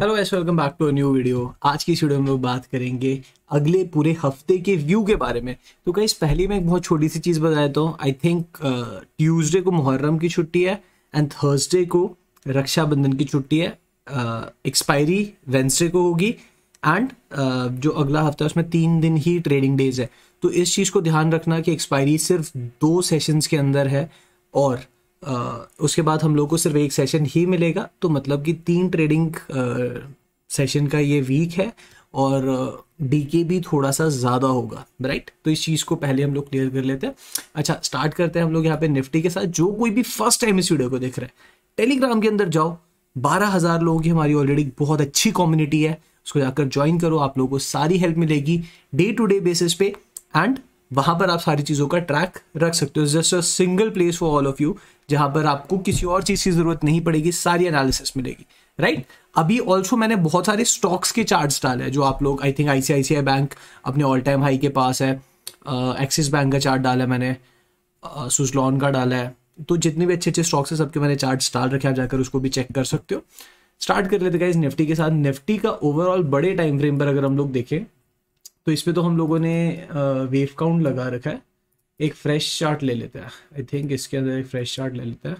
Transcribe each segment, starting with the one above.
Hello एस welcome back to a new video आज की वीडियो में लोग बात करेंगे अगले पूरे हफ्ते के व्यू के बारे में तो कहीं पहली मैं एक बहुत छोटी सी चीज़ बता देता हूँ आई थिंक ट्यूसडे को मुहर्रम की छुट्टी है एंड थर्सडे को रक्षाबंधन की छुट्टी है एक्सपायरी uh, वेंसडे को होगी एंड uh, जो अगला हफ्ता है उसमें तीन दिन ही ट्रेडिंग डेज है तो इस चीज़ को ध्यान रखना कि एक्सपायरी सिर्फ दो सेशंस के अंदर है और उसके बाद हम लोग को सिर्फ एक सेशन ही मिलेगा तो मतलब कि तीन ट्रेडिंग सेशन का ये वीक है और डी के भी थोड़ा सा ज़्यादा होगा राइट तो इस चीज़ को पहले हम लोग क्लियर कर लेते हैं अच्छा स्टार्ट करते हैं हम लोग यहाँ पे निफ्टी के साथ जो कोई भी फर्स्ट टाइम इस वीडियो को देख रहा है टेलीग्राम के अंदर जाओ बारह हज़ार लोगों की हमारी ऑलरेडी बहुत अच्छी कम्युनिटी है उसको जाकर ज्वाइन करो आप लोगों को सारी हेल्प मिलेगी डे टू डे बेसिस पे एंड वहां पर आप सारी चीज़ों का ट्रैक रख सकते हो just a single place for all of you जहां पर आपको किसी और चीज़ की ज़रूरत नहीं पड़ेगी सारी एनालिसिस मिलेगी राइट right? अभी ऑल्सो मैंने बहुत सारे स्टॉक्स के चार्ट्स डाले हैं जो आप लोग आई थिंक आईसीआईसीआई बैंक अपने ऑल टाइम हाई के पास है एक्सिस uh, बैंक का चार्ट डाला है मैंने सुजलॉन uh, का डाला है तो जितने भी अच्छे अच्छे स्टॉक्स है सबके मैंने चार्ट डाल रखे आप जाकर उसको भी चेक कर सकते हो स्टार्ट कर लेते निफ्टी के साथ निफ्टी का ओवरऑल बड़े टाइम फ्रेम पर अगर हम लोग देखें तो इस पर तो हम लोगों ने वेव काउंट लगा रखा है एक फ्रेश चार्ट ले लेते हैं आई थिंक इसके अंदर एक फ्रेश चार्ट ले लेते हैं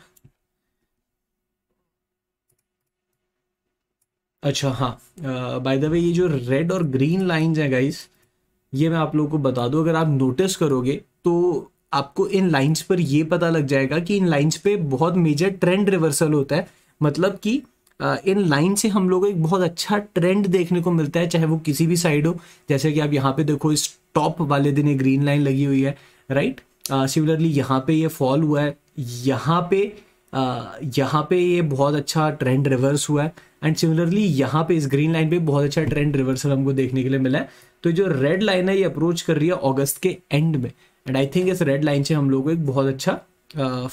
अच्छा हाँ बाय द वे ये जो रेड और ग्रीन लाइंस हैं गाइस ये मैं आप लोगों को बता दूँ अगर आप नोटिस करोगे तो आपको इन लाइंस पर ये पता लग जाएगा कि इन लाइंस पे बहुत मेजर ट्रेंड रिवर्सल होता है मतलब कि इन लाइन से हम लोग एक बहुत अच्छा ट्रेंड देखने को मिलता है चाहे वो किसी भी साइड हो जैसे कि आप यहाँ पे देखो इस टॉप वाले दिन ये ग्रीन लाइन लगी हुई है राइट सिमिलरली यहाँ पे ये फॉल हुआ है यहाँ पे यहाँ पे ये बहुत अच्छा ट्रेंड रिवर्स हुआ है एंड सिमिलरली यहाँ पे इस ग्रीन लाइन पे बहुत अच्छा ट्रेंड रिवर्सल हमको देखने के लिए मिला है तो जो रेड लाइन है ये अप्रोच कर रही है अगस्त के एंड में एंड आई थिंक इस रेड लाइन से हम लोग को एक बहुत अच्छा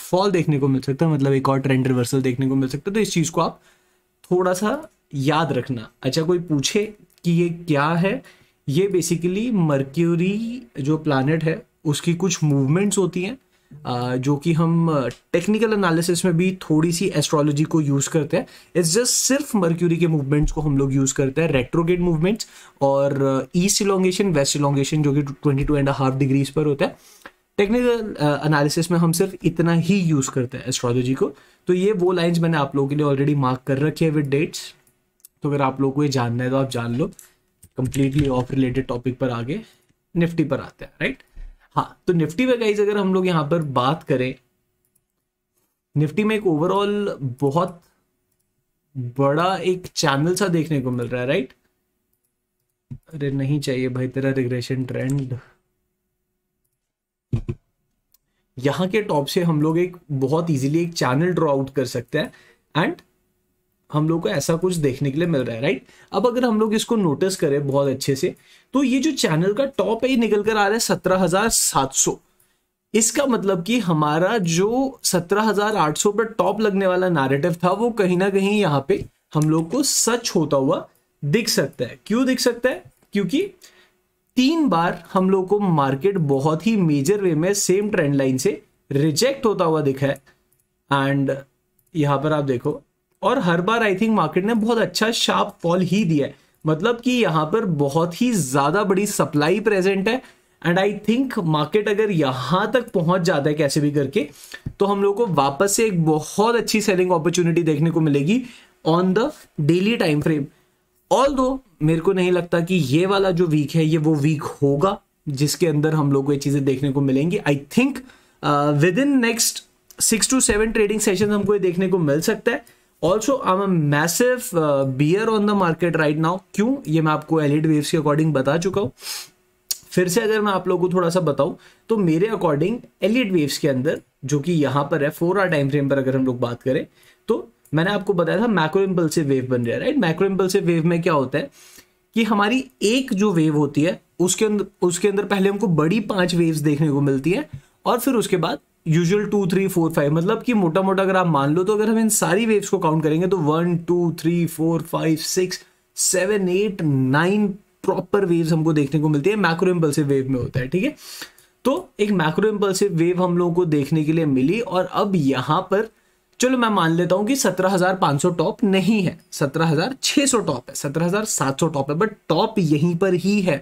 फॉल देखने को मिल सकता है मतलब एक और ट्रेंड रिवर्सल देखने को मिल सकता है तो इस चीज़ को आप थोड़ा सा याद रखना अच्छा कोई पूछे कि ये क्या है ये बेसिकली मर्क्यूरी जो प्लानट है उसकी कुछ मूवमेंट्स होती हैं जो कि हम टेक्निकल एनालिसिस में भी थोड़ी सी एस्ट्रोलॉजी को यूज़ करते हैं इट्स जस्ट सिर्फ मर्क्यूरी के मूवमेंट्स को हम लोग यूज़ करते हैं रेट्रोगेट मूवमेंट्स और ईस्ट इलोंगेशन वेस्ट इलोंगेशन जो कि twenty two and half degrees पर होता है टेक्निकल एनालिसिस uh, में हम सिर्फ इतना ही यूज़ करते हैं एस्ट्रोलॉजी को तो ये वो लाइंस मैंने आप लोगों के लिए ऑलरेडी मार्क कर रखी है विद डेट्स तो अगर आप लोगों को ये जानना है तो आप जान लो कंप्लीटली ऑफ रिलेटेड टॉपिक पर आगे निफ्टी पर आते हैं राइट हाँ तो निफ्टी में गाइज अगर हम लोग यहाँ पर बात करें निफ्टी में एक ओवरऑल बहुत बड़ा एक चैनल सा देखने को मिल रहा है राइट अरे नहीं चाहिए भाई तेरा रिग्रेशन ट्रेंड यहाँ के टॉप से हम लोग एक बहुत इजीली एक चैनल ड्रॉ आउट कर सकते हैं एंड हम लोग को ऐसा कुछ देखने के लिए मिल रहा है राइट अब अगर हम लोग इसको नोटिस करें बहुत अच्छे से तो ये जो चैनल का टॉप है ये निकल कर आ रहा है सत्रह हजार सात सौ इसका मतलब कि हमारा जो सत्रह हजार आठ सौ पर टॉप लगने वाला नारेटिव था वो कहीं ना कहीं यहाँ पे हम लोग को सच होता हुआ दिख सकता है क्यों दिख सकता है क्योंकि तीन बार हम लोग को मार्केट बहुत ही मेजर वे में सेम ट्रेंड लाइन से रिजेक्ट होता हुआ दिखा है एंड यहां पर आप देखो और हर बार आई थिंक मार्केट ने बहुत अच्छा शार्प फॉल ही दिया है मतलब कि यहाँ पर बहुत ही ज़्यादा बड़ी सप्लाई प्रेजेंट है एंड आई थिंक मार्केट अगर यहां तक पहुंच जाता है कैसे भी करके तो हम लोग को वापस से एक बहुत अच्छी सेलिंग अपॉर्चुनिटी देखने को मिलेगी on the daily time frame although मेरे को नहीं लगता कि ये वाला जो वीक है ये वो वीक होगा जिसके अंदर हम लोग को ये चीज़ें देखने को मिलेंगी I think within next six to seven trading session हमको ये देखने को मिल सकता है also I am massive bear on the market right now क्यों ये मैं आपको एलिड वेव्स के अकॉर्डिंग बता चुका हूँ फिर से अगर मैं आप लोगों को थोड़ा सा बताऊं तो मेरे अकॉर्डिंग एलिड वेव्स के अंदर जो कि यहां पर है फोर आर टाइम फ्रेम पर अगर हम लोग बात करें तो मैंने आपको बताया था मैक्रो इम्पल्सिव वेव बन रहा है राइट मैक्रो इम्पल्सिव वेव में क्या होता है कि हमारी एक जो वेव होती है उसके अंदर उसके अंदर पहले हमको बड़ी पांच वेव्स देखने को मिलती है और फिर उसके बाद usual two three four five मतलब कि मोटा मोटा अगर आप मान लो तो अगर हम इन सारी वेव्स को काउंट करेंगे तो one two three four five six seven eight nine proper waves हमको देखने को मिलती है मैक्रो इम्पल्सिव वेव में होता है ठीक है तो एक मैक्रो इम्पल्सिव वेव हम लोगों को देखने के लिए मिली और अब यहाँ पर चलो मैं मान लेता हूं कि 17,500 टॉप नहीं है 17,600 टॉप है 17,700 टॉप है बट टॉप यहीं पर ही है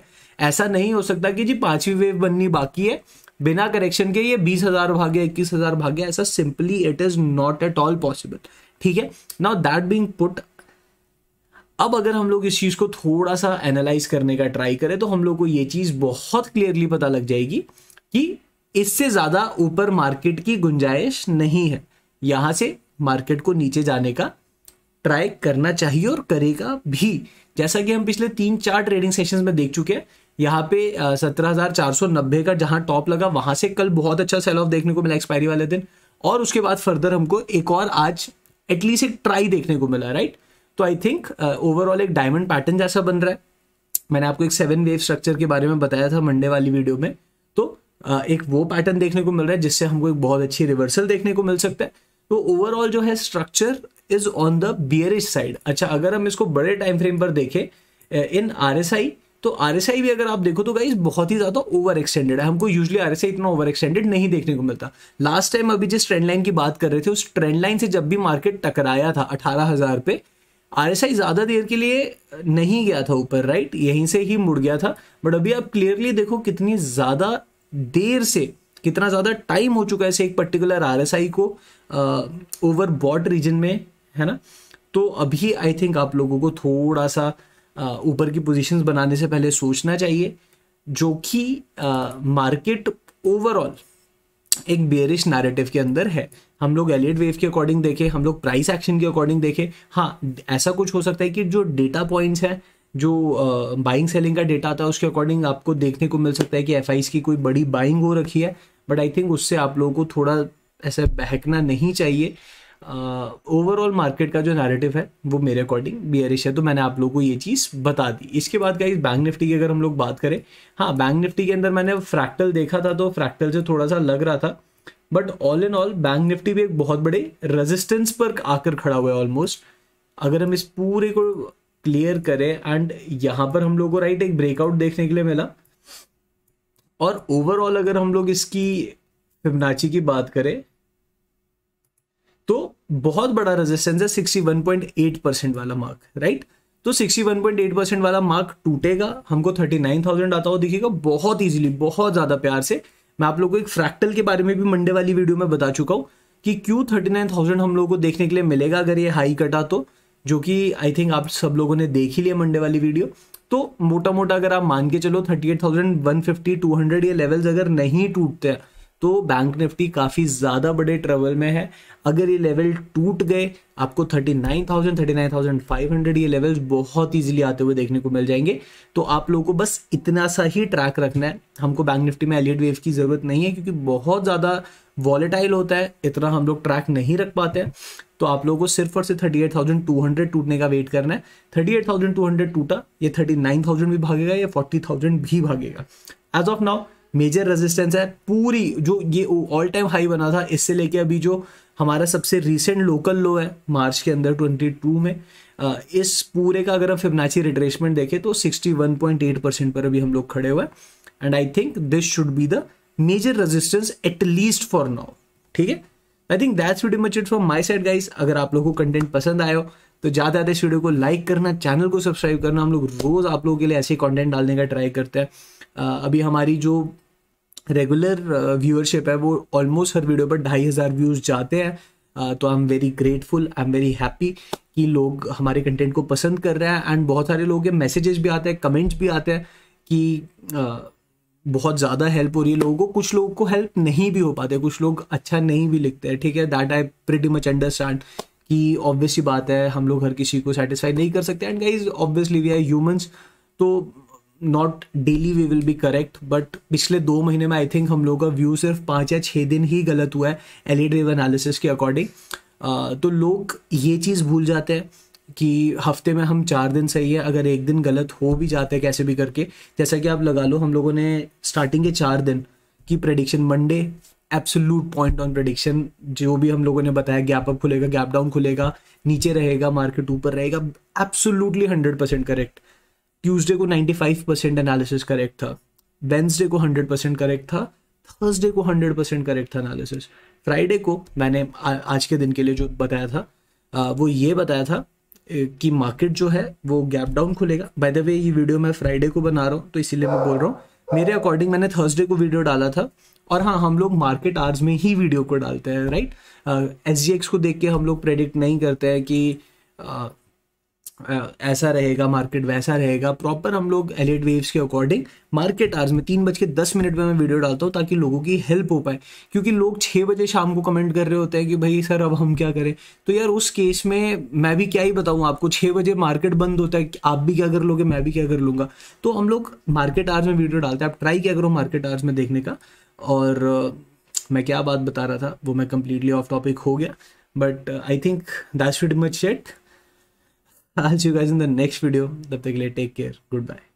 ऐसा नहीं हो सकता कि जी पांचवी वेव बननी बाकी है बिना करेक्शन के ये बीस हजार भाग्य इक्कीस हजार भाग्य ऐसा simply it is not at all possible ठीक है नाउ दैट बींग पुट अब अगर हम लोग इस चीज को थोड़ा सा एनालाइज करने का ट्राई करें तो हम लोग को ये चीज बहुत क्लियरली पता लग जाएगी कि इससे ज्यादा ऊपर मार्केट की गुंजाइश नहीं है यहां से मार्केट को नीचे जाने का ट्राई करना चाहिए और करेगा भी जैसा कि हम पिछले तीन चार ट्रेडिंग सेशंस में देख चुके हैं यहाँ पे सत्रह हजार चार सौ नब्बे का जहां टॉप लगा वहां से कल बहुत अच्छा सेल ऑफ देखने को मिला एक्सपायरी वाले दिन और उसके बाद फर्दर हमको एक और आज एटलीस्ट एक ट्राई देखने को मिला राइट तो आई थिंक ओवरऑल एक डायमंड पैटर्न जैसा बन रहा है मैंने आपको एक सेवन वेव स्ट्रक्चर के बारे में बताया था मंडे वाली वीडियो में तो uh, एक वो पैटर्न देखने को मिल रहा है जिससे हमको एक बहुत अच्छी रिवर्सल देखने को मिल सकता है तो ओवरऑल जो है structure is on the bearish side अच्छा अगर हम इसको बड़े टाइम फ्रेम पर देखें इन आर एस आई तो आर एस आई भी अगर आप देखो तो गाइज बहुत ही ज्यादा ओवर एक्सटेंडेड है हमको यूजली आर एस आई इतना ओवर एक्सटेंडेड नहीं देखने को मिलता लास्ट टाइम अभी जिस ट्रेंड लाइन की बात कर रहे थे उस ट्रेंड लाइन से जब भी मार्केट टकराया था अठारह हजार पे आर एस आई ज़्यादा देर के लिए नहीं गया था ऊपर राइट यहीं से ही मुड़ गया था बट अभी आप क्लियरली देखो कितनी ज़्यादा देर से कितना ज़्यादा टाइम हो चुका है ऐसे एक पर्टिकुलर आर एस आई को ओवर बॉट रीजन में है ना तो अभी आई थिंक आप लोगों को थोड़ा सा ऊपर की पोजिशन बनाने से पहले सोचना चाहिए जो कि मार्केट ओवरऑल एक बेरिश नैरेटिव के अंदर है हम लोग एलियड वेव के अकॉर्डिंग देखें हम लोग प्राइस एक्शन के अकॉर्डिंग देखें हाँ ऐसा कुछ हो सकता है कि जो डेटा पॉइंट्स हैं जो बाइंग सेलिंग का डेटा आता है उसके अकॉर्डिंग आपको देखने को मिल सकता है कि एफ की कोई बड़ी बाइंग हो रखी है बट आई थिंक उससे आप लोगों को थोड़ा ऐसा बहकना नहीं चाहिए ओवरऑल uh, मार्केट का जो नैरेटिव है वो मेरे अकॉर्डिंग बियरिश है तो मैंने आप लोगों को ये चीज़ बता दी इसके बाद क्या इस बैंक निफ्टी की अगर हम लोग बात करें हाँ बैंक निफ्टी के अंदर मैंने फ्रैक्टल देखा था तो फ्रैक्टल से थोड़ा सा लग रहा था but all in all bank Nifty भी एक बहुत बड़े रेजिस्टेंस पर आकर खड़ा हुआ है ऑलमोस्ट अगर हम इस पूरे को क्लियर करें एंड यहां पर हम लोग को राइट एक ब्रेकआउट देखने के लिए मिला और ओवरऑल अगर हम लोग इसकी फिबनाची की बात करें तो बहुत बड़ा रेजिस्टेंस है 61.8 परसेंट वाला मार्क राइट तो 61.8 परसेंट वाला मार्क टूटेगा हमको 39,000 आता हो दिखेगा बहुत इजीली बहुत ज़्यादा प्यार से मैं आप लोग को एक फ्रैक्टल के बारे में भी मंडे वाली वीडियो में बता चुका हूं कि क्यों 39,000 हम लोग को देखने के लिए मिलेगा अगर ये हाई कटा तो जो कि आई थिंक आप सब लोगों ने देख ही लिया मंडे वाली वीडियो तो मोटा मोटा अगर आप मान के चलो thirty eight thousand one fifty two hundred ये लेवल्स अगर नहीं टूटते हैं तो बैंक निफ्टी काफ़ी ज़्यादा बड़े ट्रेवल में है अगर ये लेवल टूट गए आपको thirty thirty nine nine thousand thousand five hundred ये लेवल्स बहुत इजीली आते हुए देखने को मिल जाएंगे तो आप लोगों को बस इतना सा ही ट्रैक रखना है हमको बैंक निफ्टी में एलियड वेव की ज़रूरत नहीं है क्योंकि बहुत ज़्यादा वॉलेटाइल होता है इतना हम लोग ट्रैक नहीं रख पाते हैं तो आप लोगों को सिर्फ और सिर्फ thirty eight thousand two hundred टूटने का वेट करना है thirty eight thousand two hundred टूटा ये थर्टी नाइन थाउजेंड भी भागेगा या फोर्टी थाउजेंड भी भागेगा as of now major resistance है पूरी जो ये ऑल टाइम हाई बना था इससे लेके अभी जो हमारा सबसे रिसेंट लोकल लो है मार्च के अंदर ट्वेंटी टू में इस पूरे का अगर हम फिबनाची रिट्रेसमेंट देखें तो एट परसेंट पर अभी हम लोग खड़े हुए and I think this should be the major resistance at least for now ठीक है I think that's video much it for my side guys अगर आप लोगों को कंटेंट पसंद आयो हो तो ज़्यादा ज़्यादा इस वीडियो को लाइक करना चैनल को सब्सक्राइब करना हम लोग रोज़ आप लोगों के लिए ऐसे कंटेंट डालने का ट्राई करते हैं अभी हमारी जो रेगुलर व्यूअरशिप है वो ऑलमोस्ट हर वीडियो पर ढाई हज़ार व्यूज़ जाते हैं तो I am very grateful I am very happy कि लोग हमारे कंटेंट को पसंद कर रहे हैं एंड बहुत सारे लोगों के मैसेजेस भी आते हैं कमेंट्स भी आते हैं कि बहुत ज़्यादा हेल्प हो रही है लोगों को कुछ लोगों को हेल्प नहीं भी हो पाते कुछ लोग अच्छा नहीं भी लिखते हैं ठीक है that I pretty much understand कि ऑब्वियस ही बात है हम लोग हर किसी को सेटिस्फाई नहीं कर सकते and guys obviously we are humans तो not daily we will be correct but पिछले दो महीने में आई थिंक हम लोगों का व्यू सिर्फ पाँच या छः दिन ही गलत हुआ है एलिडेव एनालिसिस के अकॉर्डिंग तो लोग ये चीज़ भूल जाते हैं कि हफ्ते में हम चार दिन सही है अगर एक दिन गलत हो भी जाते हैं कैसे भी करके जैसा कि आप लगा लो हम लोगों ने स्टार्टिंग के चार दिन की prediction Monday absolute point on prediction जो भी हम लोगों ने बताया गैप अप खुलेगा गैप डाउन खुलेगा नीचे रहेगा मार्केट ऊपर रहेगा absolutely hundred percent correct Tuesday को ninety five percent analysis correct था वेंसडे को हंड्रेड परसेंट करेक्ट था थर्सडे को हंड्रेड परसेंट करेक्ट था एनालिसिस फ्राइडे को मैंने आ, आज के दिन के लिए जो बताया था आ, वो ये बताया था की मार्केट जो है वो गैप डाउन खुलेगा बाय द वे ये वीडियो मैं फ्राइडे को बना रहा हूँ तो इसीलिए मैं बोल रहा हूँ मेरे अकॉर्डिंग मैंने थर्सडे को वीडियो डाला था और हाँ हम लोग मार्केट आवर्स में ही वीडियो को डालते हैं राइट एस uh, को देख के हम लोग प्रेडिक्ट नहीं करते हैं कि uh, ऐसा रहेगा मार्केट वैसा रहेगा प्रॉपर हम लोग एलिट वेव्स के अकॉर्डिंग मार्केट आर्स में तीन बज के दस मिनट में मैं वीडियो डालता हूँ ताकि लोगों की हेल्प हो पाए क्योंकि लोग छः बजे शाम को कमेंट कर रहे होते हैं कि भाई सर अब हम क्या करें तो यार उस केस में मैं भी क्या ही बताऊँ आपको छः बजे मार्केट बंद होता है आप भी क्या कर लोगे मैं भी क्या कर लूँगा तो हम लोग मार्केट आर्स में वीडियो डालते हैं आप ट्राई क्या करो मार्केट आर्स में देखने का और मैं क्या बात बता रहा था वो मैं कंप्लीटली ऑफ टॉपिक हो गया but I think that should much set I'll see you guys in the next video. take care. Goodbye.